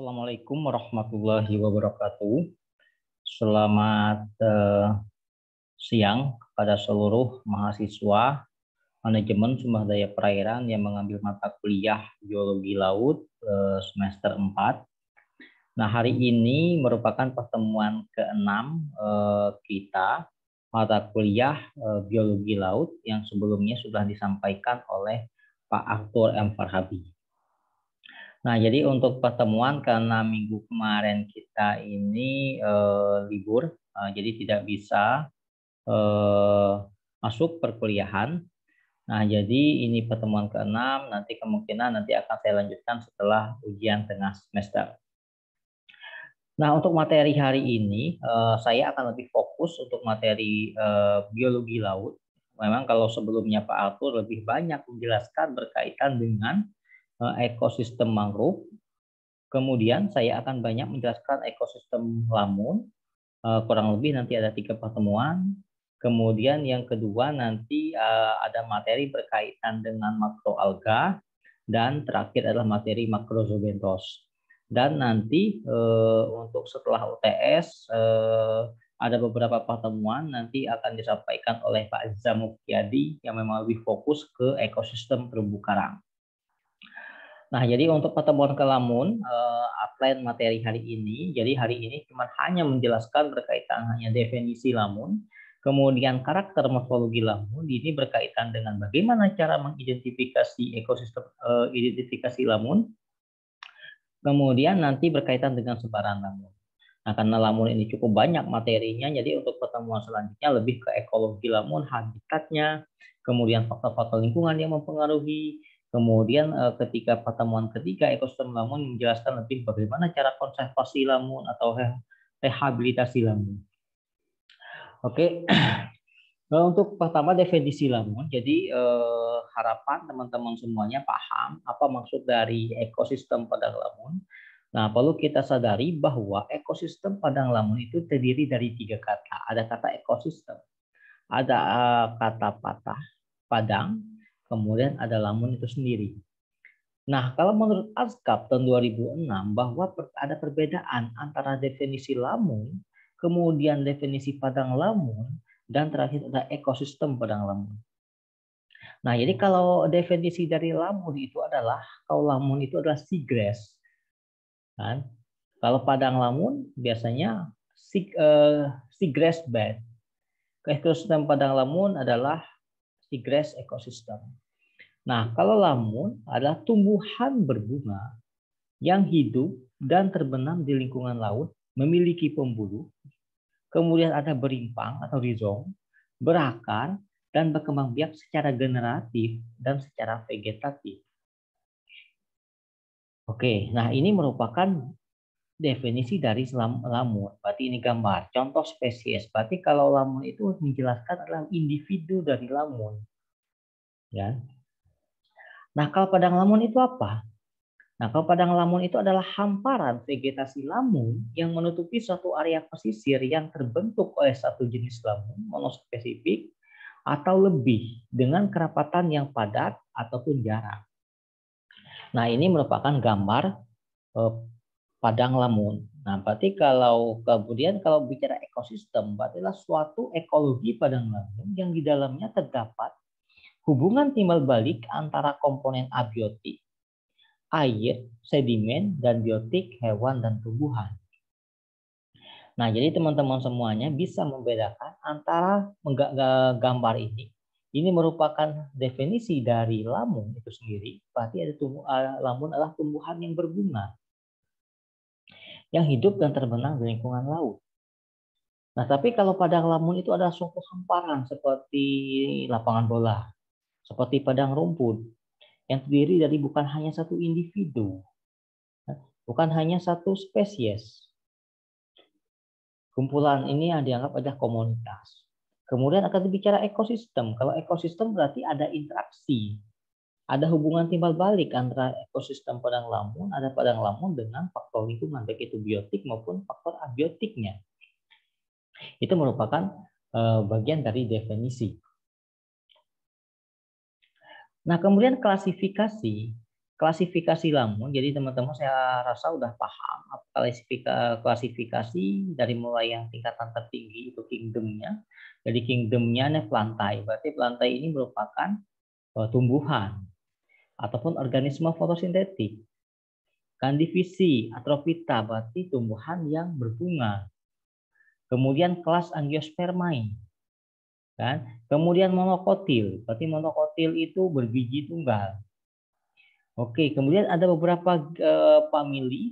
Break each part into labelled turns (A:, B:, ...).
A: Assalamualaikum warahmatullahi wabarakatuh. Selamat uh, siang kepada seluruh mahasiswa manajemen sumber daya perairan yang mengambil mata kuliah geologi laut uh, semester 4. Nah, hari ini merupakan pertemuan keenam uh, kita mata kuliah uh, biologi laut yang sebelumnya sudah disampaikan oleh Pak Arthur M. Farhabi. Nah, jadi untuk pertemuan karena minggu kemarin kita ini uh, libur, uh, jadi tidak bisa uh, masuk perkuliahan. Nah, jadi ini pertemuan keenam nanti kemungkinan nanti akan saya lanjutkan setelah ujian tengah semester. Nah, untuk materi hari ini, uh, saya akan lebih fokus untuk materi uh, biologi laut. Memang kalau sebelumnya Pak Arthur lebih banyak menjelaskan berkaitan dengan Eh, ekosistem mangrove. Kemudian saya akan banyak menjelaskan ekosistem lamun, eh, kurang lebih nanti ada tiga pertemuan. Kemudian yang kedua nanti eh, ada materi berkaitan dengan makroalga dan terakhir adalah materi makrozoobentos. Dan nanti untuk setelah UTS ada beberapa pertemuan nanti akan disampaikan oleh Pak Zamukyadi yang memang lebih fokus ke ekosistem terumbu karang. Nah, jadi untuk pertemuan kelamun uh, eh, outline materi hari ini, jadi hari ini cuma hanya menjelaskan berkaitan hanya definisi lamun, kemudian karakter morfologi lamun ini berkaitan dengan bagaimana cara mengidentifikasi ekosistem eh, identifikasi lamun. Kemudian nanti berkaitan dengan sebaran lamun. Nah, karena lamun ini cukup banyak materinya, jadi untuk pertemuan selanjutnya lebih ke ekologi lamun, habitatnya, kemudian faktor-faktor lingkungan yang mempengaruhi, Kemudian eh, ketika pertemuan ketiga ekosistem lamun menjelaskan lebih bagaimana cara konservasi lamun atau rehabilitasi lamun. Oke. Nah, untuk pertama definisi lamun. Jadi eh, harapan teman-teman semuanya paham apa maksud dari ekosistem padang lamun. Nah, perlu kita sadari bahwa ekosistem padang lamun itu terdiri dari tiga kata. Ada kata ekosistem, ada eh, kata patah padang, kemudian ada lamun itu sendiri. Nah, kalau menurut ASCAP tahun 2006 bahwa ada perbedaan antara definisi lamun, kemudian definisi padang lamun, dan terakhir ada ekosistem padang lamun. Nah, jadi kalau definisi dari lamun itu adalah kalau lamun itu adalah seagrass. Kan? Kalau padang lamun biasanya seagrass eh, bed. Ekosistem padang lamun adalah tigres ekosistem. Nah, kalau lamun adalah tumbuhan berbunga yang hidup dan terbenam di lingkungan laut, memiliki pembuluh, kemudian ada berimpang atau rizom, berakar, dan berkembang biak secara generatif dan secara vegetatif. Oke, nah ini merupakan definisi dari lamun. Berarti ini gambar. Contoh spesies. Berarti kalau lamun itu menjelaskan adalah individu dari lamun. Ya. Nah, kalau padang lamun itu apa? Nah, kalau padang lamun itu adalah hamparan vegetasi lamun yang menutupi suatu area pesisir yang terbentuk oleh satu jenis lamun monospesifik atau lebih dengan kerapatan yang padat ataupun jarang. Nah, ini merupakan gambar eh, padang lamun. Nah, berarti kalau kemudian kalau bicara ekosistem, berarti adalah suatu ekologi padang lamun yang di dalamnya terdapat hubungan timbal balik antara komponen abiotik, air, sedimen, dan biotik hewan dan tumbuhan. Nah, jadi teman-teman semuanya bisa membedakan antara gambar ini. Ini merupakan definisi dari lamun itu sendiri. Berarti ada tumbuh, eh, lamun adalah tumbuhan yang berbunga yang hidup dan terbenang di lingkungan laut. Nah, tapi kalau padang lamun itu ada suatu hamparan seperti lapangan bola, seperti padang rumput yang terdiri dari bukan hanya satu individu, ya, bukan hanya satu spesies. Kumpulan ini yang dianggap ada komunitas. Kemudian akan berbicara ekosistem. Kalau ekosistem berarti ada interaksi ada hubungan timbal balik antara ekosistem padang lamun, ada padang lamun dengan faktor lingkungan, baik itu biotik maupun faktor abiotiknya. Itu merupakan eh, bagian dari definisi. Nah, kemudian klasifikasi. Klasifikasi lamun, jadi teman-teman saya rasa sudah paham klasifikasi dari mulai yang tingkatan tertinggi itu kingdomnya. Jadi kingdomnya nih pelantai, berarti pelantai ini merupakan eh, tumbuhan ataupun organisme fotosintetik. Kandivisi, atrofita, berarti tumbuhan yang berbunga. Kemudian kelas angiospermae. Kan? Kemudian monokotil, berarti monokotil itu berbiji tunggal. Oke, kemudian ada beberapa uh,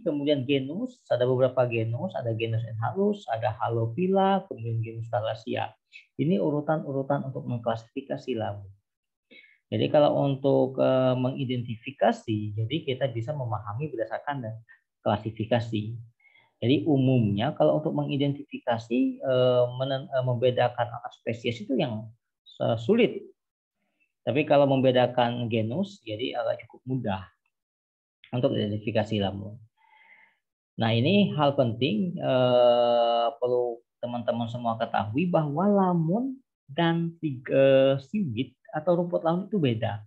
A: kemudian genus, ada beberapa genus, ada genus Enhalus, ada halophila, kemudian genus Thalassia. Ini urutan-urutan untuk mengklasifikasi labu. Jadi kalau untuk uh, mengidentifikasi, jadi kita bisa memahami berdasarkan klasifikasi. Jadi umumnya kalau untuk mengidentifikasi eh, eh, membedakan antar spesies itu yang sulit. Tapi kalau membedakan genus, jadi agak cukup mudah untuk identifikasi lamun. Nah ini hal penting perlu teman-teman semua ketahui bahwa lamun dan tiga siwit atau rumput laut itu beda.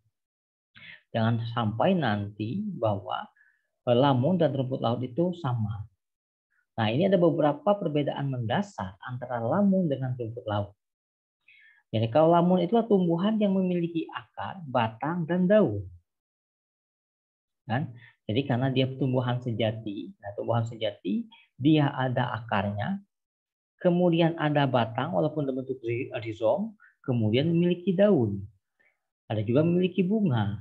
A: Jangan sampai nanti bahwa eh, lamun dan rumput laut itu sama. Nah, ini ada beberapa perbedaan mendasar antara lamun dengan rumput laut. Jadi kalau lamun itulah tumbuhan yang memiliki akar, batang, dan daun. Kan? Jadi karena dia tumbuhan sejati, nah tumbuhan sejati dia ada akarnya, kemudian ada batang walaupun berbentuk rizom, kemudian memiliki daun ada juga memiliki bunga.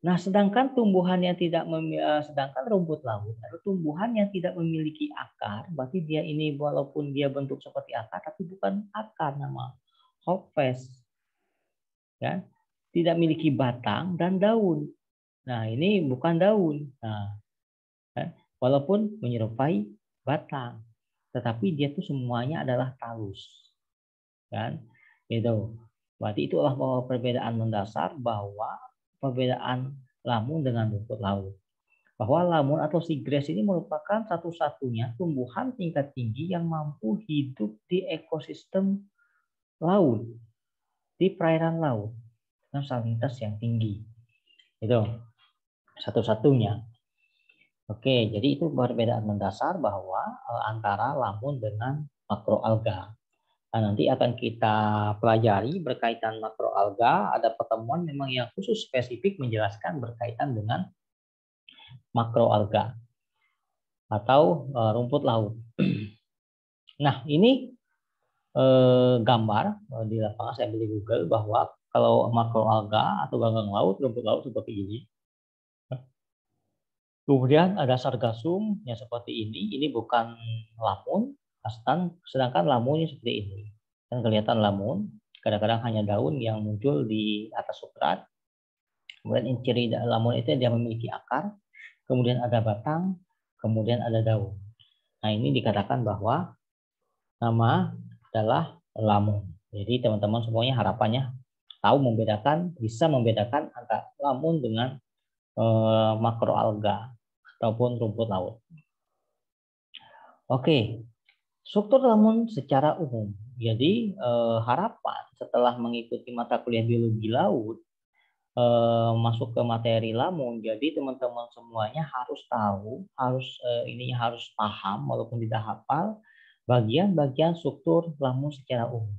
A: Nah, sedangkan tumbuhan yang tidak memiliki, eh, sedangkan rumput laut atau tumbuhan yang tidak memiliki akar, berarti dia ini walaupun dia bentuk seperti akar tapi bukan akar nama hopes. Ya, tidak memiliki batang dan daun. Nah, ini bukan daun. Nah, ya, walaupun menyerupai batang, tetapi dia tuh semuanya adalah talus. Kan? Gitu. Berarti itu adalah bahwa perbedaan mendasar bahwa perbedaan lamun dengan rumput laut. Bahwa lamun atau sigres ini merupakan satu-satunya tumbuhan tingkat tinggi yang mampu hidup di ekosistem laut, di perairan laut dengan salinitas yang tinggi. Itu satu-satunya. Oke, jadi itu perbedaan mendasar bahwa eh, antara lamun dengan makroalga. Nah, nanti akan kita pelajari berkaitan makroalga. Ada pertemuan memang yang khusus spesifik menjelaskan berkaitan dengan makroalga atau e, rumput laut. nah, ini e, gambar e, di lapangan saya beli Google bahwa kalau makroalga atau ganggang laut, rumput laut seperti ini. Kemudian ada sargasum yang seperti ini. Ini bukan lamun, Astan, sedangkan lamunnya seperti ini. Dan kelihatan lamun, kadang-kadang hanya daun yang muncul di atas substrat. Kemudian ciri lamun itu dia memiliki akar, kemudian ada batang, kemudian ada daun. Nah ini dikatakan bahwa nama adalah lamun. Jadi teman-teman semuanya harapannya tahu membedakan, bisa membedakan antara lamun dengan eh, makro makroalga ataupun rumput laut. Oke, struktur lamun secara umum. Jadi eh, harapan setelah mengikuti mata kuliah biologi laut eh, masuk ke materi lamun. Jadi teman-teman semuanya harus tahu, harus eh, ini harus paham walaupun tidak hafal bagian-bagian struktur lamun secara umum.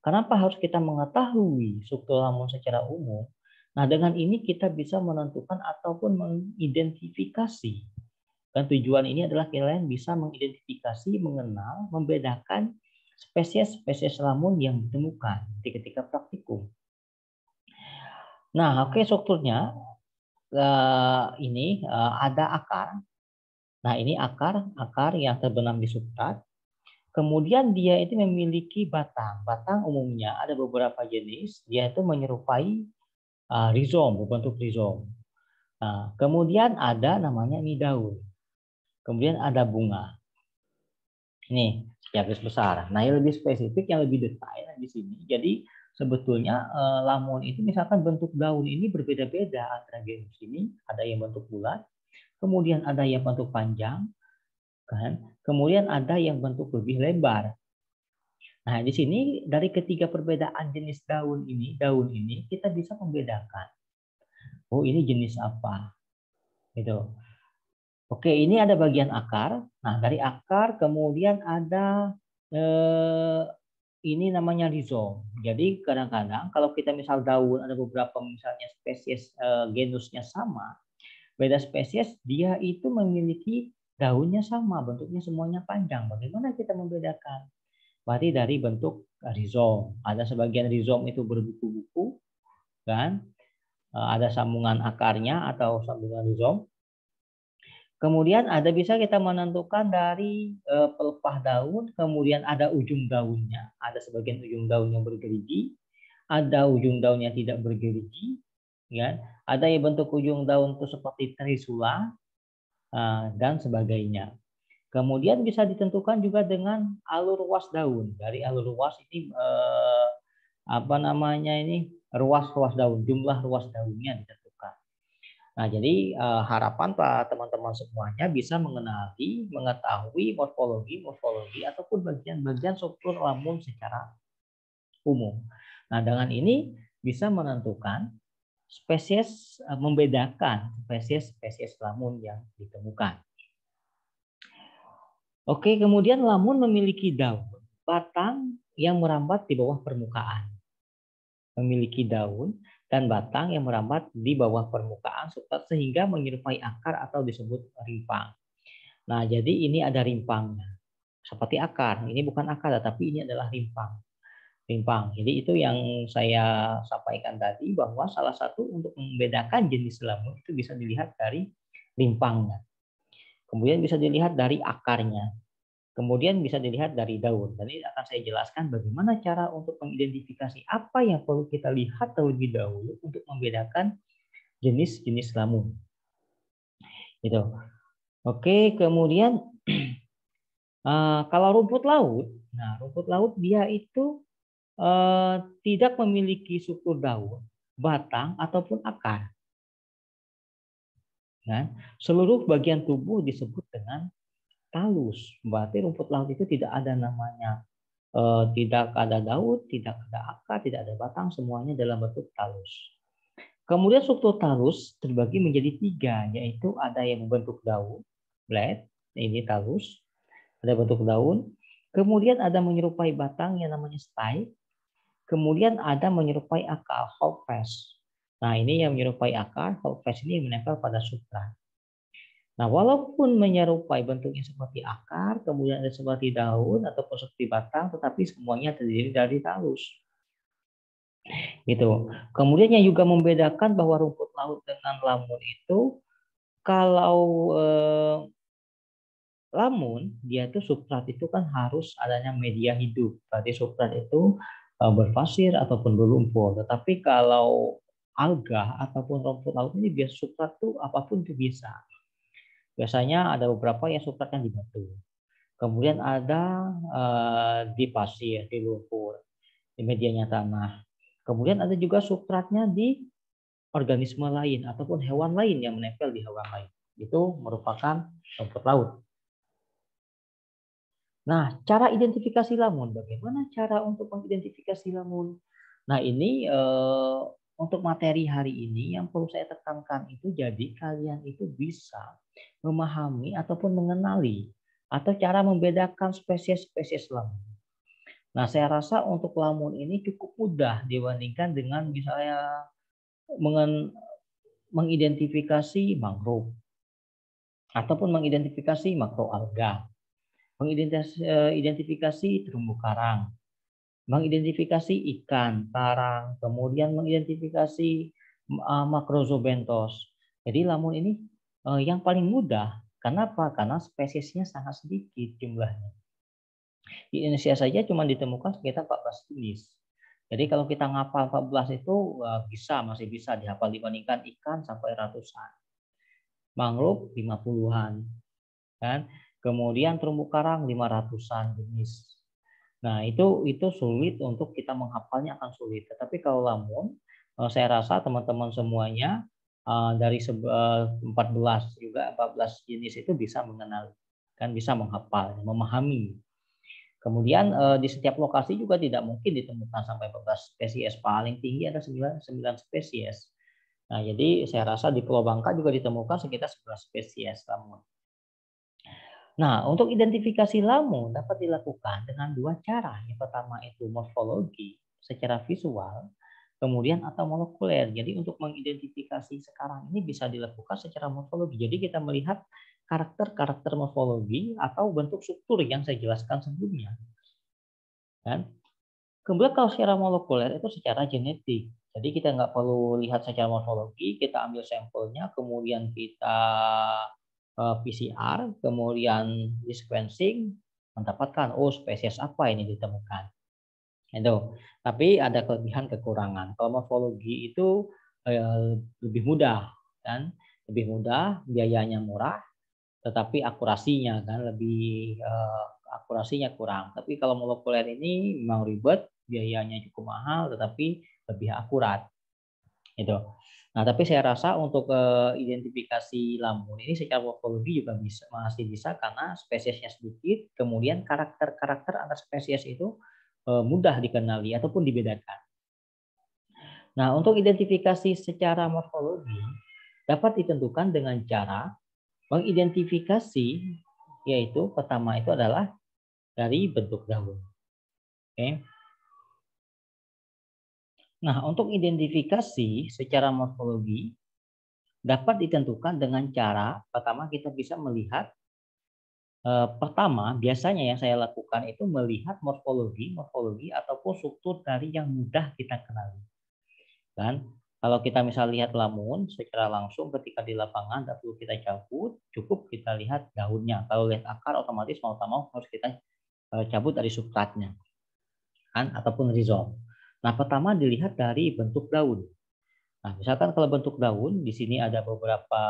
A: Kenapa harus kita mengetahui struktur lamun secara umum? Nah, dengan ini kita bisa menentukan ataupun mengidentifikasi dan tujuan ini adalah kalian bisa mengidentifikasi, mengenal, membedakan spesies-spesies lamun yang ditemukan di ketika praktikum. Nah, oke okay, strukturnya uh, ini uh, ada akar. Nah, ini akar, akar yang terbenam di substrat. Kemudian dia itu memiliki batang. Batang umumnya ada beberapa jenis. Dia itu menyerupai uh, eh, rizom, berbentuk rizom. Nah, kemudian ada namanya ini daun. Kemudian ada bunga. Ini garis besar. Nah, yang lebih spesifik, yang lebih detail di sini. Jadi sebetulnya eh, lamun itu misalkan bentuk daun ini berbeda-beda antara genus ini. Ada yang bentuk bulat, kemudian ada yang bentuk panjang, kan? Kemudian ada yang bentuk lebih lebar. Nah, di sini dari ketiga perbedaan jenis daun ini, daun ini kita bisa membedakan. Oh, ini jenis apa? Gitu. Oke, ini ada bagian akar. Nah, dari akar kemudian ada eh, ini namanya rizom. Jadi kadang-kadang kalau kita misal daun ada beberapa misalnya spesies eh, genusnya sama, beda spesies dia itu memiliki daunnya sama, bentuknya semuanya panjang. Bagaimana kita membedakan? Berarti dari bentuk rizom. Ada sebagian rizom itu berbuku-buku, kan? Eh, ada sambungan akarnya atau sambungan rizom Kemudian ada bisa kita menentukan dari eh, pelepah daun, kemudian ada ujung daunnya. Ada sebagian ujung daun yang bergerigi, ada ujung daun yang tidak bergerigi, ya. Ada yang bentuk ujung daun itu seperti trisula eh, dan sebagainya. Kemudian bisa ditentukan juga dengan alur ruas daun. Dari alur ruas ini eh, apa namanya ini ruas-ruas daun, jumlah ruas daunnya ditentukan Nah, jadi uh, harapan Pak teman-teman semuanya bisa mengenali, mengetahui morfologi, morfologi ataupun bagian-bagian struktur lambung secara umum. Nah, dengan ini bisa menentukan spesies uh, membedakan spesies-spesies lamun yang ditemukan. Oke, kemudian lamun memiliki daun, batang yang merambat di bawah permukaan. Memiliki daun dan batang yang merambat di bawah permukaan sehingga menyerupai akar atau disebut rimpang. Nah, jadi ini ada rimpangnya. Seperti akar. Ini bukan akar, tapi ini adalah rimpang. Rimpang. Jadi itu yang saya sampaikan tadi bahwa salah satu untuk membedakan jenis lamun itu bisa dilihat dari rimpangnya. Kemudian bisa dilihat dari akarnya. Kemudian bisa dilihat dari daun. Dan ini akan saya jelaskan bagaimana cara untuk mengidentifikasi apa yang perlu kita lihat terlebih dahulu untuk membedakan jenis-jenis lamun. Gitu. Oke, kemudian eh, kalau rumput laut, nah rumput laut dia itu eh, tidak memiliki struktur daun, batang ataupun akar. Nah, seluruh bagian tubuh disebut dengan talus. Berarti rumput laut itu tidak ada namanya. Eh, tidak ada daun, tidak ada akar, tidak ada batang, semuanya dalam bentuk talus. Kemudian struktur talus terbagi menjadi tiga, yaitu ada yang membentuk daun, blade, ini talus, ada bentuk daun, kemudian ada menyerupai batang yang namanya stai, kemudian ada menyerupai akar, hopes Nah ini yang menyerupai akar, hopes ini menempel pada substrat. Nah, walaupun menyerupai bentuknya seperti akar, kemudian ada seperti daun atau seperti batang, tetapi semuanya terdiri dari talus. Gitu. Kemudian yang juga membedakan bahwa rumput laut dengan lamun itu kalau eh, lamun dia itu substrat itu kan harus adanya media hidup. Berarti substrat itu eh, berpasir ataupun berlumpur. Tetapi kalau alga ataupun rumput laut ini biasa substrat itu apapun itu bisa Biasanya ada beberapa yang substrat yang di batu. Kemudian ada uh, di pasir, di lumpur, di medianya tanah. Kemudian ada juga substratnya di organisme lain ataupun hewan lain yang menempel di hewan lain. Itu merupakan rumput laut. Nah, cara identifikasi lamun. Bagaimana cara untuk mengidentifikasi lamun? Nah, ini uh, untuk materi hari ini yang perlu saya tekankan itu jadi kalian itu bisa memahami ataupun mengenali atau cara membedakan spesies-spesies lamun. Nah, saya rasa untuk lamun ini cukup mudah dibandingkan dengan misalnya mengen, mengidentifikasi mangrove ataupun mengidentifikasi makroalga, mengidentifikasi eh, terumbu karang, mengidentifikasi ikan, karang, kemudian mengidentifikasi uh, eh, makrozobentos. Jadi lamun ini uh, yang paling mudah. Kenapa? Karena spesiesnya sangat sedikit jumlahnya. Di Indonesia saja cuma ditemukan sekitar 14 jenis. Jadi kalau kita ngapal 14 itu uh, bisa, masih bisa dihafal dibandingkan ikan sampai ratusan. Mangrove 50-an. Kan? Kemudian terumbu karang 500-an jenis Nah, itu itu sulit untuk kita menghafalnya akan sulit. Tetapi kalau lamun eh, saya rasa teman-teman semuanya eh, dari 14 eh, juga 14 jenis itu bisa mengenali kan bisa menghafal, memahami. Kemudian di setiap lokasi juga tidak mungkin ditemukan sampai 14 spesies, paling tinggi ada 9 9 spesies. Nah, jadi saya rasa di Pulau Bangka juga ditemukan sekitar 11 spesies lamun. Nah, untuk identifikasi lamu dapat dilakukan dengan dua cara. Yang pertama itu morfologi secara visual, kemudian atau molekuler. Jadi untuk mengidentifikasi sekarang ini bisa dilakukan secara morfologi. Jadi kita melihat karakter-karakter morfologi atau bentuk struktur yang saya jelaskan sebelumnya. Dan kemudian kalau secara molekuler itu secara genetik. Jadi kita nggak perlu lihat secara morfologi, kita ambil sampelnya, kemudian kita Eh, PCR, kemudian sequencing, mendapatkan oh spesies apa ini ditemukan. Itu. Tapi ada kelebihan kekurangan. Kalau morfologi itu eh, lebih mudah dan lebih mudah, biayanya murah, tetapi akurasinya kan lebih eh, akurasinya kurang. Tapi kalau molekuler ini memang ribet, biayanya cukup mahal, tetapi lebih akurat. Itu. Nah, tapi saya rasa untuk uh, identifikasi lamun ini secara morfologi juga bisa masih bisa karena spesiesnya sedikit, kemudian karakter-karakter antar spesies itu uh, mudah dikenali ataupun dibedakan. Nah, untuk identifikasi secara morfologi dapat ditentukan dengan cara mengidentifikasi yaitu pertama itu adalah dari bentuk daun. Oke. Okay. Nah, untuk identifikasi secara morfologi dapat ditentukan dengan cara pertama kita bisa melihat eh, pertama biasanya yang saya lakukan itu melihat morfologi, morfologi ataupun struktur dari yang mudah kita kenali. Dan kalau kita misal lihat lamun secara langsung ketika di lapangan tidak perlu kita cabut, cukup kita lihat daunnya. Kalau lihat akar otomatis mau tak mau harus kita eh, cabut dari substratnya kan ataupun rhizom Nah, pertama dilihat dari bentuk daun. Nah, misalkan kalau bentuk daun, di sini ada beberapa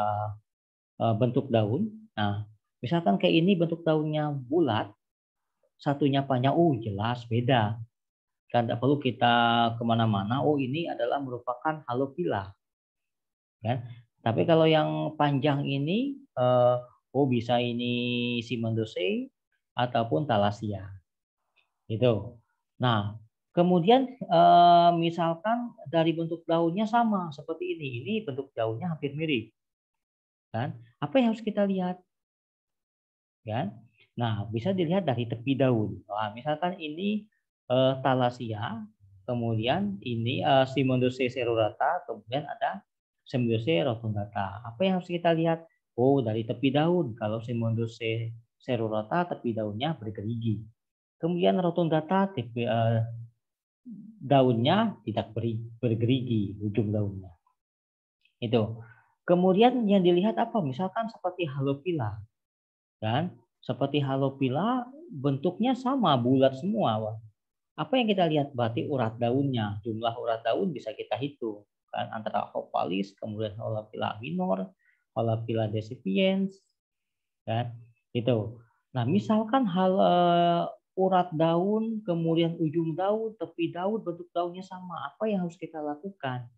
A: eh, bentuk daun. Nah, misalkan kayak ini bentuk daunnya bulat, satunya panjang, oh jelas beda. Kan tidak perlu kita kemana-mana, oh ini adalah merupakan halophila Kan? Tapi kalau yang panjang ini, eh, oh bisa ini simendose ataupun talasia. Gitu. Nah, Kemudian eh, misalkan dari bentuk daunnya sama seperti ini, ini bentuk daunnya hampir mirip, kan? Apa yang harus kita lihat, kan? Nah bisa dilihat dari tepi daun. Nah, misalkan ini eh, talasia, kemudian ini eh, Simondose serurata, kemudian ada Simondose rotundata. Apa yang harus kita lihat? Oh dari tepi daun. Kalau Simondose serurata tepi daunnya bergerigi. Kemudian rotundata tepi, uh, eh, daunnya tidak bergerigi ujung daunnya. Itu. Kemudian yang dilihat apa? Misalkan seperti halopila. dan Seperti halopila bentuknya sama bulat semua. Apa yang kita lihat berarti urat daunnya. Jumlah urat daun bisa kita hitung kan antara hopalis kemudian holopila minor, holopila decipiens kan itu. Nah, misalkan hal eh, urat daun, kemudian ujung daun, tepi daun, bentuk daunnya sama. Apa yang harus kita lakukan?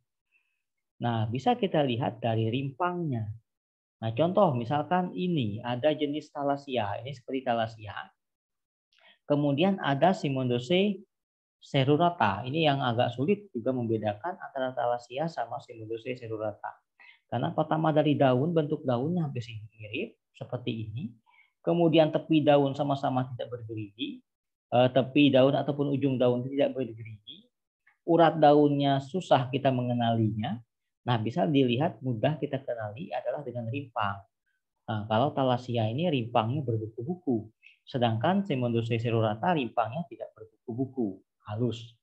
A: Nah, bisa kita lihat dari rimpangnya. Nah, contoh misalkan ini ada jenis talasia, ini seperti talasia. Kemudian ada Simondose serurata. Ini yang agak sulit juga membedakan antara talasia sama Simondose serurata. Karena pertama dari daun, bentuk daunnya hampir mirip seperti ini. Kemudian tepi daun sama-sama tidak bergerigi. Eh, tepi daun ataupun ujung daun tidak bergerigi, urat daunnya susah kita mengenalinya. Nah, bisa dilihat mudah kita kenali adalah dengan rimpang. Nah, kalau talasia ini rimpangnya berbuku-buku, sedangkan Simondose serurata rimpangnya tidak berbuku-buku, halus.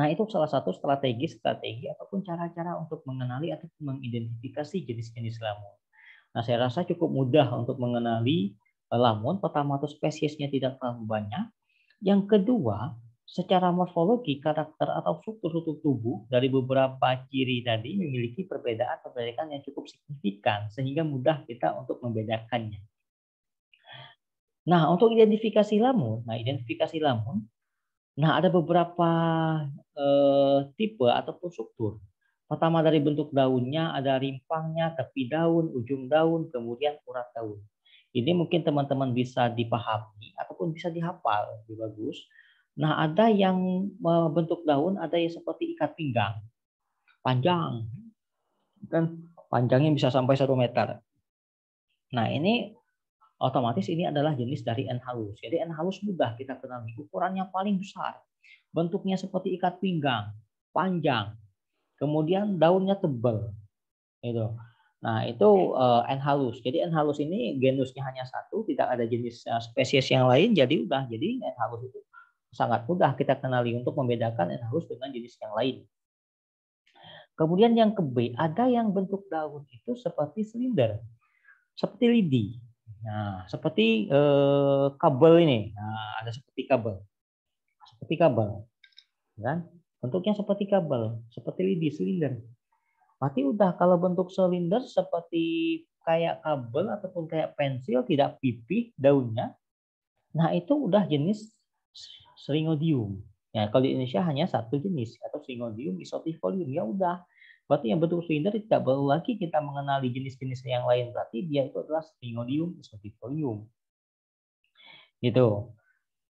A: Nah, itu salah satu strategi-strategi ataupun cara-cara untuk mengenali atau mengidentifikasi jenis-jenis lamun. Nah, saya rasa cukup mudah untuk mengenali Eh, lamun pertama itu spesiesnya tidak terlalu banyak. Yang kedua, secara morfologi karakter atau struktur-struktur tubuh dari beberapa ciri tadi memiliki perbedaan-perbedaan yang cukup signifikan sehingga mudah kita untuk membedakannya. Nah, untuk identifikasi lamun, nah identifikasi lamun, nah ada beberapa eh, tipe ataupun struktur. Pertama dari bentuk daunnya, ada rimpangnya, tepi daun, ujung daun, kemudian urat daun. Ini mungkin teman-teman bisa dipahami ataupun bisa dihafal, lebih bagus. Nah, ada yang eh, bentuk daun, ada yang seperti ikat pinggang. Panjang. Kan panjangnya bisa sampai 1 meter. Nah, ini otomatis ini adalah jenis dari N halus. Jadi N halus mudah kita kenali. Ukurannya paling besar. Bentuknya seperti ikat pinggang, panjang. Kemudian daunnya tebal. Gitu. Nah, itu uh, N halus. Jadi N halus ini genusnya hanya satu, tidak ada jenis uh, spesies yang lain, jadi udah. Jadi N halus itu sangat mudah kita kenali untuk membedakan N halus dengan jenis yang lain. Kemudian yang ke B, ada yang bentuk daun itu seperti silinder, seperti lidi. Nah, seperti uh, kabel ini. Nah, ada seperti kabel. Seperti kabel. Ya kan? Bentuknya seperti kabel, seperti lidi, silinder. Berarti udah kalau bentuk silinder seperti kayak kabel ataupun kayak pensil tidak pipih daunnya. Nah, itu udah jenis seringodium. Ya, nah, kalau di Indonesia hanya satu jenis atau seringodium isotifolium. Ya udah. Berarti yang bentuk silinder tidak perlu lagi kita mengenali jenis-jenis yang lain. Berarti dia itu adalah seringodium isotifolium. Gitu.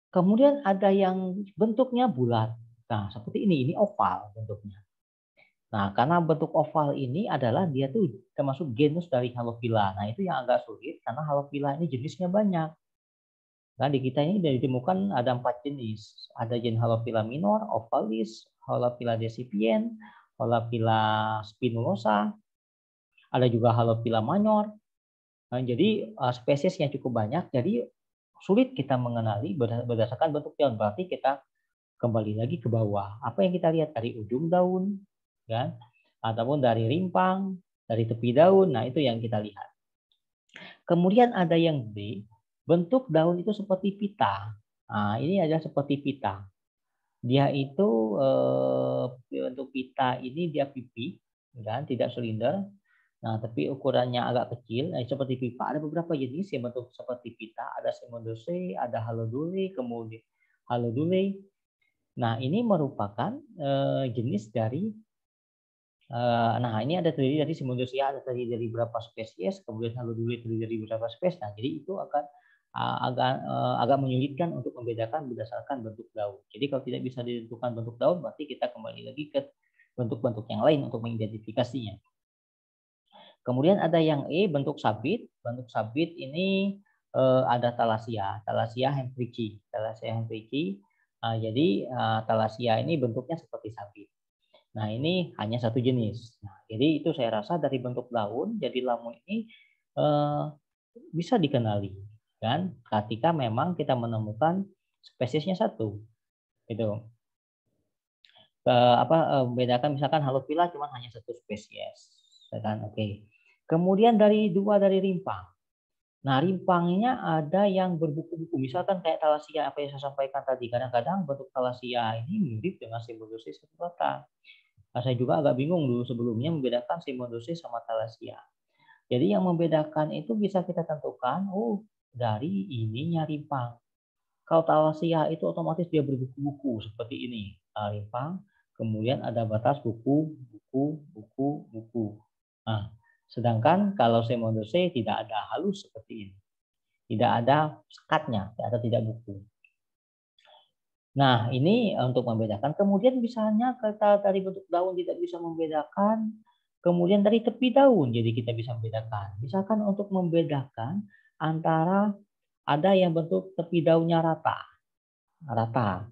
A: Kemudian ada yang bentuknya bulat. Nah, seperti ini, ini oval bentuknya. Nah, karena bentuk oval ini adalah dia tuh termasuk genus dari halophylla. Nah, itu yang agak sulit karena halophylla ini jenisnya banyak. Nah, di kita ini ditemukan ada empat jenis. Ada gen halophylla minor, ovalis, halophylla decipient, halophylla spinulosa, ada juga halophylla minor. Nah, jadi eh, spesies yang cukup banyak, jadi sulit kita mengenali berdasarkan bentuk daun. Berarti kita kembali lagi ke bawah. Apa yang kita lihat dari ujung daun, kan? Ataupun dari rimpang, dari tepi daun. Nah, itu yang kita lihat. Kemudian ada yang B, bentuk daun itu seperti pita. Nah, ini aja seperti pita. Dia itu eh, bentuk pita ini dia pipi, kan? Tidak silinder. Nah, tapi ukurannya agak kecil, nah, seperti pipa. Ada beberapa jenis yang bentuk seperti pita. Ada semodose, ada halodule, kemudian halodule. Nah, ini merupakan eh, jenis dari Eh, nah ini ada terdiri dari simbiosia ada terdiri dari berapa spesies kemudian lalu dulu terdiri dari berapa spesies nah jadi itu akan eh, agak eh, agak menyulitkan untuk membedakan berdasarkan bentuk daun jadi kalau tidak bisa ditentukan bentuk daun berarti kita kembali lagi ke bentuk-bentuk yang lain untuk mengidentifikasinya kemudian ada yang E bentuk sabit bentuk sabit ini ada talasia talasia hendricki talasia hendricki jadi talasia ini bentuknya seperti sabit Nah, ini hanya satu jenis. Nah, jadi itu saya rasa dari bentuk daun jadi lamun ini eh, bisa dikenali kan ketika memang kita menemukan spesiesnya satu. Gitu. Eh, apa eh, bedakan misalkan pila cuma hanya satu spesies. Ya kan? Oke. Okay. Kemudian dari dua dari rimpang. Nah, rimpangnya ada yang berbuku-buku. Misalkan kayak talasia apa yang saya sampaikan tadi. Kadang-kadang bentuk talasia ini mirip dengan simbiosis kekuatan. Nah, saya juga agak bingung dulu sebelumnya membedakan simondosis sama talasia. Jadi yang membedakan itu bisa kita tentukan, oh dari ininya rimpang. Kalau talasia itu otomatis dia berbuku-buku seperti ini, rimpang. Kemudian ada batas buku, buku, buku, buku. Nah, sedangkan kalau semondose tidak ada halus seperti ini. Tidak ada sekatnya, tidak ada tidak buku. Nah, ini eh, untuk membedakan. Kemudian misalnya kita dari bentuk daun tidak bisa membedakan, kemudian dari tepi daun jadi kita bisa membedakan. Misalkan untuk membedakan antara ada yang bentuk tepi daunnya rata. Rata.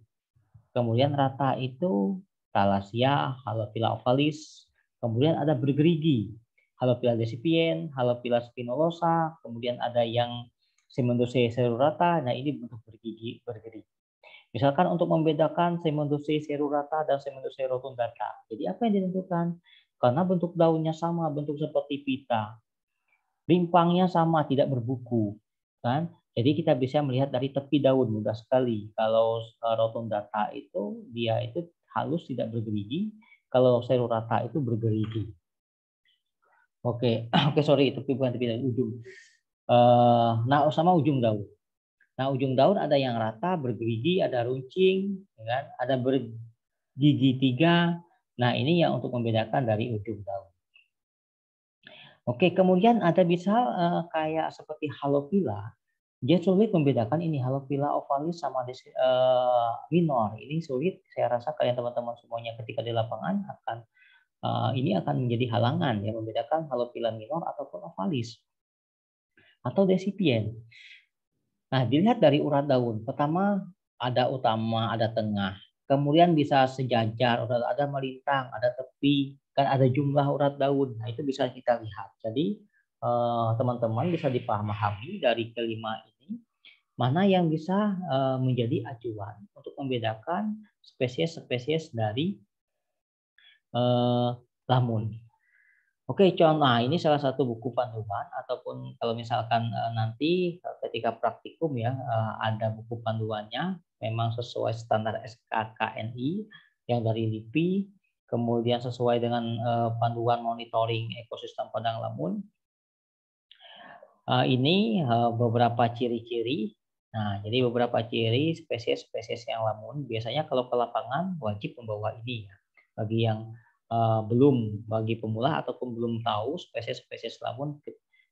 A: Kemudian rata itu talasia, halophila ovalis, kemudian ada bergerigi, halophila decipient, halophila spinolosa, kemudian ada yang semendose serurata. Nah, ini bentuk bergigi bergerigi. Misalkan untuk membedakan semendusi serurata dan semendusi rotundata. Jadi apa yang ditentukan? Karena bentuk daunnya sama, bentuk seperti pita. Rimpangnya sama, tidak berbuku. Kan? Jadi kita bisa melihat dari tepi daun mudah sekali. Kalau e, rotundata itu dia itu halus tidak bergerigi, kalau serurata itu bergerigi. Oke, okay. oke okay, sorry, itu bukan tepi daun, ujung. E, nah, sama ujung daun. Nah, ujung daun ada yang rata, bergerigi, ada runcing, ya kan? ada bergigi tiga. Nah, ini yang untuk membedakan dari ujung daun. Oke, kemudian ada bisa uh, eh, kayak seperti halofila. Dia sulit membedakan ini halofila ovalis sama uh, minor. Ini sulit. Saya rasa kalian teman-teman semuanya ketika di lapangan akan uh, ini akan menjadi halangan ya membedakan halofila minor ataupun ovalis atau desipien. Nah, dilihat dari urat daun. Pertama, ada utama, ada tengah. Kemudian bisa sejajar, ada melintang, ada tepi, kan ada jumlah urat daun. Nah, itu bisa kita lihat. Jadi, eh, teman-teman bisa dipahami dari kelima ini, mana yang bisa eh, menjadi acuan untuk membedakan spesies-spesies dari eh, lamun. Oke, contoh nah, ini salah satu buku panduan ataupun kalau misalkan eh, nanti eh, ketika praktikum ya eh, ada buku panduannya memang sesuai standar SKKNI yang dari LIPI, kemudian sesuai dengan panduan monitoring ekosistem padang lamun. Ini beberapa ciri-ciri Nah, jadi beberapa ciri spesies-spesies yang lamun biasanya kalau ke lapangan wajib membawa ini ya. Bagi yang uh, belum bagi pemula ataupun belum tahu spesies-spesies lamun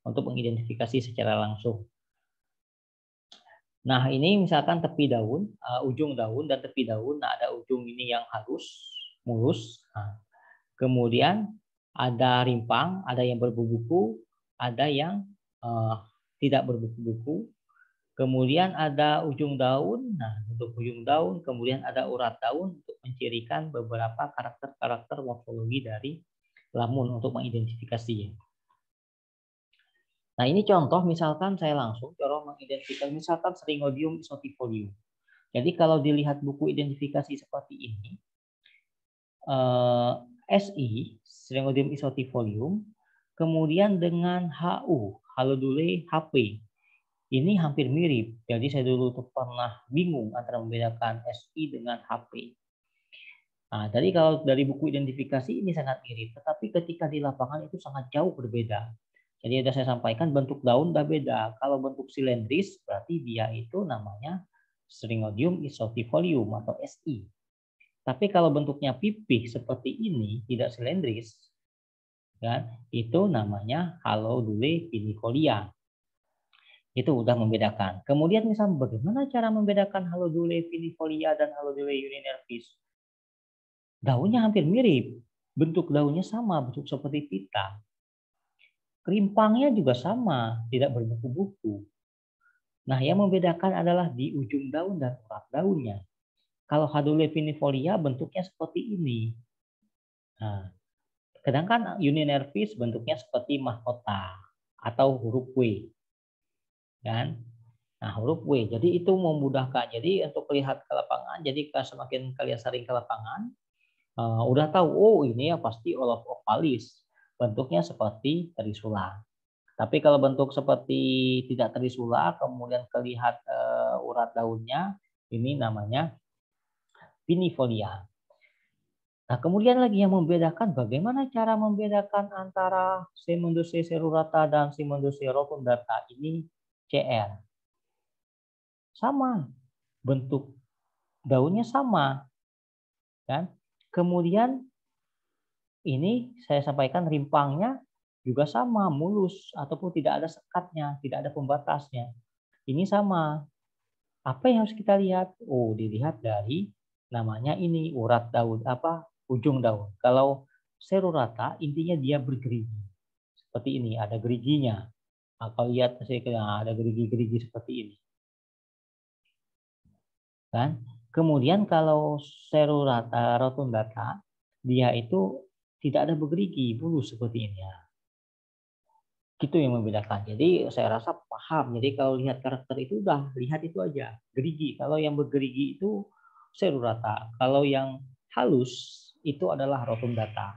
A: untuk mengidentifikasi secara langsung. Nah, ini misalkan tepi daun, uh, ujung daun dan tepi daun. Nah, ada ujung ini yang halus, mulus. Nah, kemudian ada rimpang, ada yang berbubuku, ada yang uh, tidak berbubuku. Kemudian ada ujung daun. Nah, untuk ujung daun, kemudian ada urat daun untuk mencirikan beberapa karakter-karakter morfologi dari lamun untuk mengidentifikasinya. Nah, ini contoh misalkan saya langsung coba mengidentifikasi misalkan Seringodium isotifolium. Jadi kalau dilihat buku identifikasi seperti ini, eh, SI, Seringodium isotifolium, kemudian dengan HU, halodule HP, ini hampir mirip. Jadi saya dulu tuh pernah bingung antara membedakan SI dengan HP. Nah, jadi kalau dari buku identifikasi ini sangat mirip, tetapi ketika di lapangan itu sangat jauh berbeda. Jadi sudah saya sampaikan bentuk daun sudah beda. Kalau bentuk silindris berarti dia itu namanya Stringodium isotifolium atau SI. Tapi kalau bentuknya pipih seperti ini tidak silindris, kan, itu namanya Halodule pinicolia itu udah membedakan. Kemudian misalnya bagaimana cara membedakan halodule filifolia dan halodule uninervis? Daunnya hampir mirip. Bentuk daunnya sama, bentuk seperti pita. Kerimpangnya juga sama, tidak berbuku-buku. Nah, yang membedakan adalah di ujung daun dan urat daunnya. Kalau halodule finifolia bentuknya seperti ini. Nah, sedangkan uninervis bentuknya seperti mahkota atau huruf W kan nah huruf W jadi itu memudahkan jadi untuk lihat ke lapangan jadi semakin kalian sering ke lapangan uh, udah tahu oh ini ya pasti olof ovalis bentuknya seperti trisula tapi kalau bentuk seperti tidak trisula kemudian kelihat uh, urat daunnya ini namanya pinifolia Nah, kemudian lagi yang membedakan bagaimana cara membedakan antara Semundus serurata dan Semundus rotundarta ini CR. Sama. Bentuk daunnya sama. Kan? Kemudian ini saya sampaikan rimpangnya juga sama, mulus ataupun tidak ada sekatnya, tidak ada pembatasnya. Ini sama. Apa yang harus kita lihat? Oh, dilihat dari namanya ini urat daun apa ujung daun. Kalau serurata intinya dia bergerigi. Seperti ini ada geriginya. Nah, kalau lihat masih ah, ada gerigi-gerigi seperti ini. Kan? Kemudian kalau serurata rotundata, dia itu tidak ada bergerigi bulu seperti ini ya. Itu yang membedakan. Jadi saya rasa paham. Jadi kalau lihat karakter itu udah lihat itu aja gerigi. Kalau yang bergerigi itu serurata. Kalau yang halus itu adalah rotundata.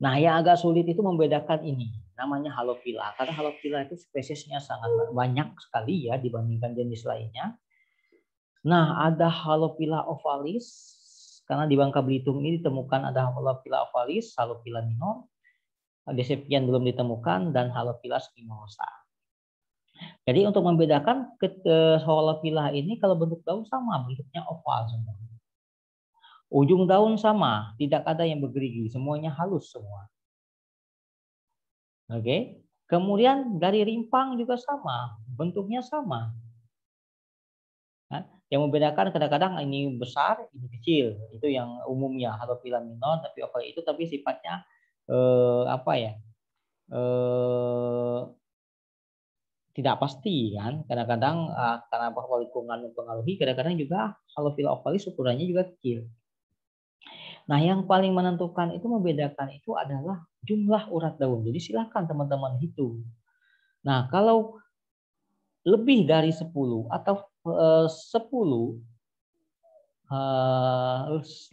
A: Nah, yang agak sulit itu membedakan ini namanya halofila karena halofila itu spesiesnya sangat banyak sekali ya dibandingkan jenis lainnya. Nah, ada halofila ovalis karena di Bangka Belitung ini ditemukan ada halofila ovalis, halofila minor, desepian belum ditemukan dan halofila spinosa. Jadi untuk membedakan halofila ini kalau bentuk daun sama, bentuknya oval semua. Ujung daun sama, tidak ada yang bergerigi, semuanya halus semua. Oke. Okay. Kemudian dari rimpang juga sama, bentuknya sama. Nah, yang membedakan kadang-kadang ini besar, ini kecil. Itu yang umumnya atau minor, tapi oval itu tapi sifatnya eh, apa ya? Eh, tidak pasti kan. Kadang-kadang ah, karena apa lingkungan mempengaruhi, kadang-kadang juga halofil ovalis ukurannya juga kecil. Nah, yang paling menentukan itu membedakan itu adalah jumlah urat daun. Jadi silakan teman-teman hitung. Nah, kalau lebih dari 10 atau eh, 10 eh,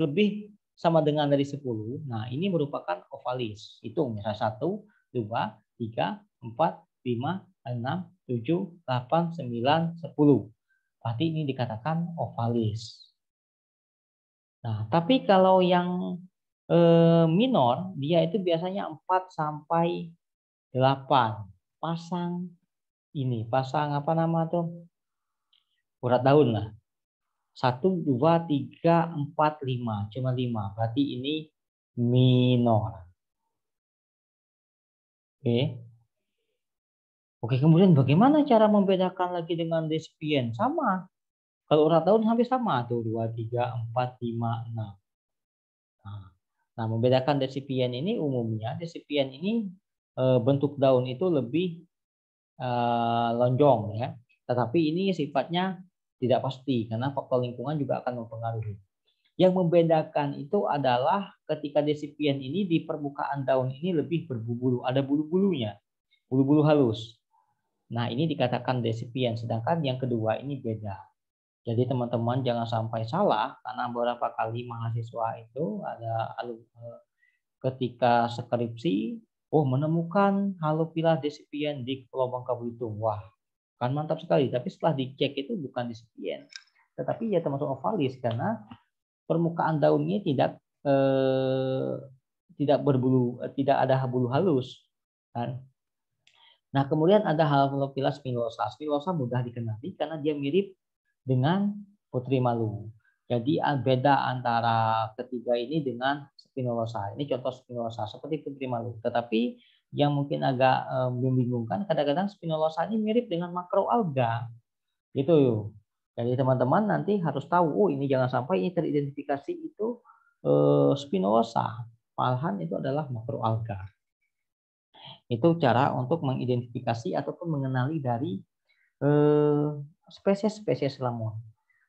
A: lebih sama dengan dari 10. Nah, ini merupakan ovalis. Hitung misalnya 1, 2, 3, 4, 5, 6, 7, 8, 9, 10. Berarti ini dikatakan ovalis. Nah, tapi kalau yang eh, minor, dia itu biasanya 4 sampai 8 pasang ini, pasang apa nama tuh? Urat daun lah. 1, 2, 3, 4, 5. Cuma 5. Berarti ini minor. Oke. Oke, kemudian bagaimana cara membedakan lagi dengan despien? Sama. Kalau urat tahun hampir sama tuh dua tiga empat lima enam. Nah, nah membedakan desipien ini umumnya desipien ini e, bentuk daun itu lebih e, lonjong ya. Tetapi ini sifatnya tidak pasti karena faktor lingkungan juga akan mempengaruhi. Yang membedakan itu adalah ketika desipien ini di permukaan daun ini lebih berbulu-bulu, ada bulu-bulunya, bulu-bulu halus. Nah, ini dikatakan desipien, sedangkan yang kedua ini beda. Jadi teman-teman jangan sampai salah karena beberapa kali mahasiswa itu ada eh, ketika skripsi, oh menemukan halopila desipien di lubang Bangka itu, Wah, kan mantap sekali. Tapi setelah dicek itu bukan desipien, tetapi ya termasuk ovalis karena permukaan daunnya tidak eh, tidak berbulu, eh, tidak ada bulu halus. Kan? Nah, kemudian ada halopila spinosa. Spinosa mudah dikenali karena dia mirip dengan Putri Malu. Jadi ah, beda antara ketiga ini dengan Spinoza. Ini contoh Spinoza seperti Putri Malu. Tetapi yang mungkin agak eh, membingungkan, kadang-kadang Spinoza ini mirip dengan makroalga. Gitu yuk. Jadi teman-teman nanti harus tahu, oh ini jangan sampai ini teridentifikasi itu e, Spinoza. Malahan itu adalah makroalga. Itu cara untuk mengidentifikasi ataupun mengenali dari eh, spesies-spesies lamun.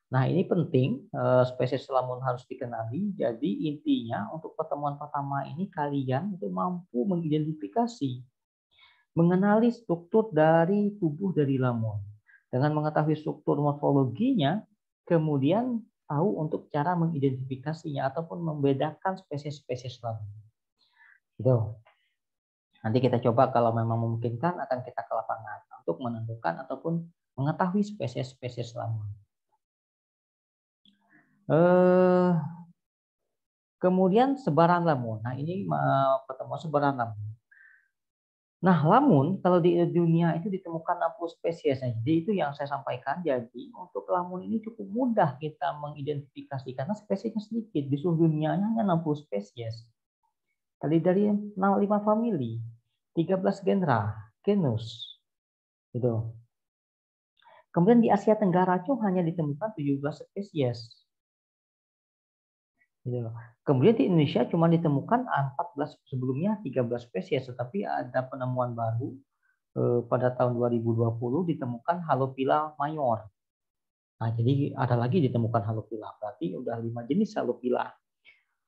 A: Nah, ini penting, eh, spesies lamun harus dikenali. Jadi, intinya untuk pertemuan pertama ini kalian itu mampu mengidentifikasi, mengenali struktur dari tubuh dari lamun. Dengan mengetahui struktur morfologinya, kemudian tahu untuk cara mengidentifikasinya ataupun membedakan spesies-spesies lamun. Gitu. Nanti kita coba kalau memang memungkinkan akan kita ke lapangan untuk menentukan ataupun mengetahui spesies-spesies lamun. Eh, kemudian sebaran lamun. Nah ini pertemuan eh, sebaran lamun. Nah lamun kalau di dunia itu ditemukan 60 spesies. Nah, jadi itu yang saya sampaikan. Jadi untuk lamun ini cukup mudah kita mengidentifikasi karena spesiesnya sedikit. Di seluruh dunia hanya 60 spesies. Tadi dari 5 famili, 13 genera, genus. Gitu. Kemudian di Asia Tenggara itu hanya ditemukan 17 spesies. Gitu Kemudian di Indonesia cuma ditemukan 14 sebelumnya 13 spesies, tetapi ada penemuan baru eh, pada tahun 2020 ditemukan Halopila mayor. Nah, jadi ada lagi ditemukan Halopila, berarti udah lima jenis Halopila.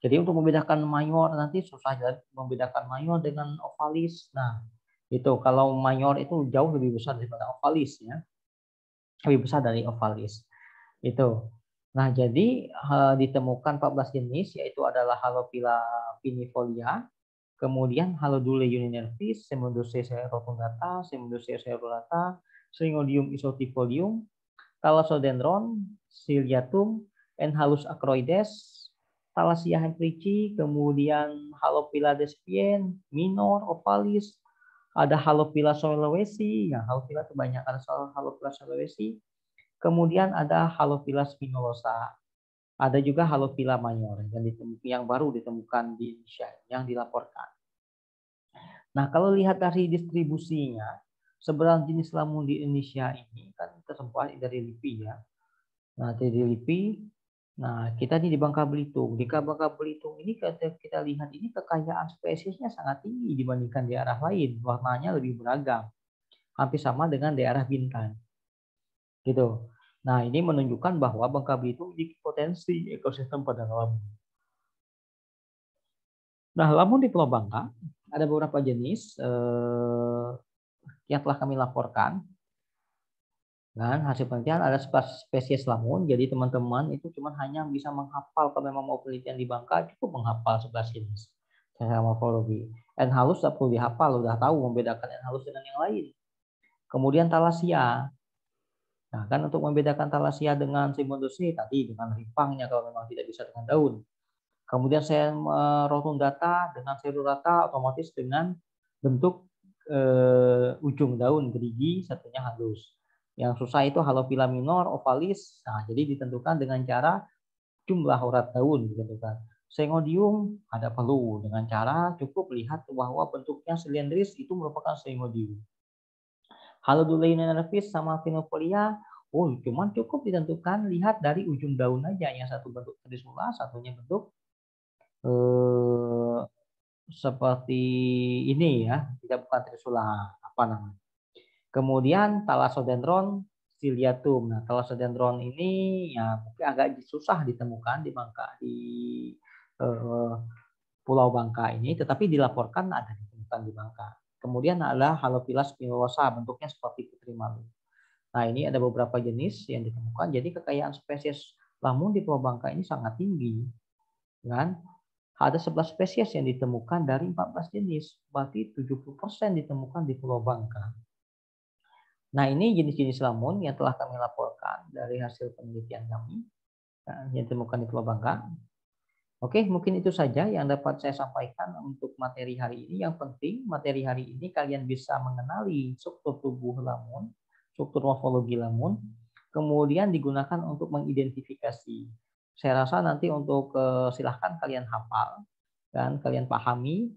A: Jadi untuk membedakan mayor nanti susah ya membedakan mayor dengan ovalis. Nah, itu kalau mayor itu jauh lebih besar daripada ovalis ya lebih besar dari ovalis. Itu. Nah, jadi uh, ditemukan 14 jenis yaitu adalah halopila pinifolia, kemudian Halodule uninervis, Semodose serotungata, Semodose serolata, Syringodium talasodendron, Siliatum, and Enhalus acroides, Thalassia hemprici, kemudian halopila despien, minor, ovalis, ada Halophila Sulawesi, ya halopila kebanyakan soal Halophila Sulawesi. Kemudian ada Halophila spinosa, ada juga Halophila mayor yang ditemukan yang baru ditemukan di Indonesia yang dilaporkan. Nah, kalau lihat dari distribusinya, seberang jenis lamun di Indonesia ini kan tersebar dari LIPI ya. Nah, dari LIPI Nah, kita di Bangka Belitung. Di Bangka Belitung ini kita, kita lihat ini kekayaan spesiesnya sangat tinggi dibandingkan di daerah lain. Warnanya lebih beragam. Hampir sama dengan daerah Bintan. Gitu. Nah, ini menunjukkan bahwa Bangka Belitung memiliki potensi ekosistem pada lamun. Nah, lamun di Pulau Bangka ada beberapa jenis eh, yang telah kami laporkan dan hasil penelitian ada spesies lamun, jadi teman-teman itu cuma hanya bisa menghafal kalau memang mau penelitian di Bangka cukup menghafal 11 jenis secara morfologi. N halus tak perlu dihafal, udah tahu membedakan N halus dengan yang lain. Kemudian talasia. Nah, kan untuk membedakan talasia dengan simondosi tadi dengan rimpangnya kalau memang tidak bisa dengan daun. Kemudian saya data dengan seru rata otomatis dengan bentuk eh, ujung daun gerigi satunya halus. Yang susah itu halofila minor, ovalis. Nah, jadi ditentukan dengan cara jumlah urat daun ditentukan. Sengodium ada perlu dengan cara cukup lihat bahwa bentuknya silindris itu merupakan sengodium. ini nervis sama finopolia, Oh, cuman cukup ditentukan lihat dari ujung daun aja yang satu bentuk trisula, satunya bentuk eh, seperti ini ya, tidak bukan trisula apa namanya? Kemudian talasodendron siliatum. Nah, talasodendron ini ya mungkin agak susah ditemukan di Bangka di eh, Pulau Bangka ini, tetapi dilaporkan ada ditemukan di Bangka. Kemudian adalah Halophila spinulosa bentuknya seperti putri malu. Nah, ini ada beberapa jenis yang ditemukan. Jadi kekayaan spesies lamun di Pulau Bangka ini sangat tinggi. Kan? Ada 11 spesies yang ditemukan dari 14 jenis, berarti 70% ditemukan di Pulau Bangka. Nah, ini jenis-jenis lamun yang telah kami laporkan dari hasil penelitian kami eh, yang ditemukan di Pulau Bangka. Oke, mungkin itu saja yang dapat saya sampaikan untuk materi hari ini. Yang penting, materi hari ini kalian bisa mengenali struktur tubuh lamun, struktur morfologi lamun, kemudian digunakan untuk mengidentifikasi. Saya rasa nanti untuk eh, silahkan kalian hafal dan kalian pahami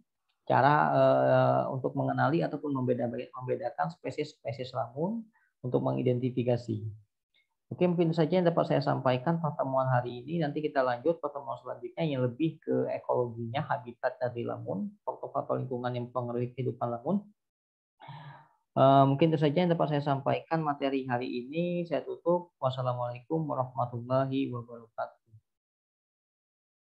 A: cara uh, untuk mengenali ataupun membedakan spesies-spesies lamun untuk mengidentifikasi. Oke, mungkin saja yang dapat saya sampaikan pertemuan hari ini. Nanti kita lanjut pertemuan selanjutnya yang lebih ke ekologinya, habitat dari lamun, faktor-faktor lingkungan yang mempengaruhi kehidupan lamun. Uh, mungkin itu saja yang dapat saya sampaikan materi hari ini. Saya tutup. Wassalamualaikum warahmatullahi wabarakatuh.